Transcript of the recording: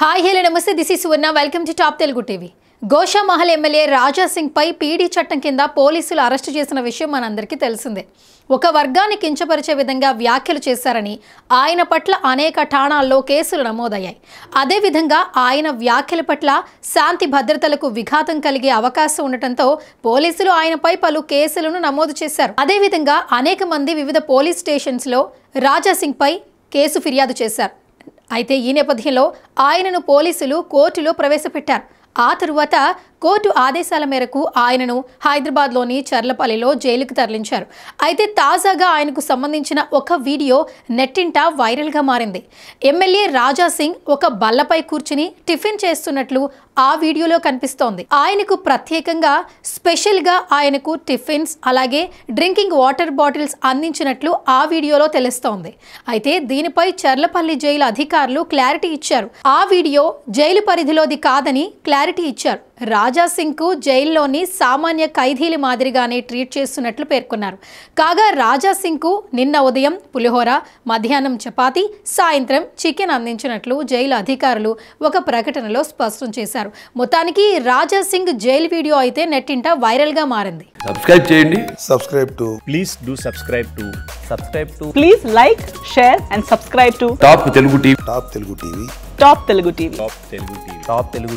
hi hello నమస్తే this is Suvarna welcome to top Telugu TV Goshamahal MLA పై PD చట్టం కింద పోలీసులు అరెస్టు చేసిన విషయం మనందరికీ తెలిసిందే ఒక వర్గాన్ని కించపరిచే విధంగా వ్యాఖ్యలు చేశారని ఆయన పట్ల అనేక ఠాణాల్లో కేసులు నమోదయ్యాయి అదేవిధంగా ఆయన వ్యాఖ్యల పట్ల శాంతి భద్రతలకు విఘాతం కలిగే అవకాశం ఉండటంతో పోలీసులు ఆయనపై పలు కేసులను నమోదు చేశారు అదేవిధంగా అనేక మంది వివిధ పోలీస్ స్టేషన్స్లో రాజాసింగ్పై కేసు ఫిర్యాదు చేశారు అయితే ఈ నేపథ్యంలో ఆయనను పోలీసులు కోర్టులో ప్రవేశపెట్టారు ఆ తరువాత కోర్టు ఆదేశాల మేరకు ఆయనను హైదరాబాద్లోని చర్లపల్లిలో జైలుకు తరలించారు అయితే తాజాగా ఆయనకు సంబంధించిన ఒక వీడియో నెట్టింట వైరల్గా మారింది ఎమ్మెల్యే రాజా సింగ్ ఒక బల్లపై కూర్చుని టిఫిన్ చేస్తున్నట్లు ఆ వీడియోలో కనిపిస్తోంది ఆయనకు ప్రత్యేకంగా స్పెషల్గా ఆయనకు టిఫిన్స్ అలాగే డ్రింకింగ్ వాటర్ బాటిల్స్ అందించినట్లు ఆ వీడియోలో తెలుస్తోంది అయితే దీనిపై చర్లపల్లి జైలు అధికారులు క్లారిటీ ఇచ్చారు ఆ వీడియో జైలు పరిధిలోది కాదని క్లారిటీ ఇచ్చారు రాజాసింగ్కు జైల్లోని సామాన్య ఖైదీలు మాదిరిగానే ట్రీట్ చేస్తున్నట్లు పేర్కొన్నారు కాగా రాజాసింగ్కు నిన్న ఉదయం పులిహోర మధ్యాహ్నం చపాతి సాయంత్రం చికెన్ అందించినట్లు జైలు అధికారులు ఒక ప్రకటనలో స్పష్టం చేశారు మొత్తానికి రాజాసింగ్ జైలు వీడియో అయితే నెట్టింట వైరల్గా మారింది like share and subscribe to top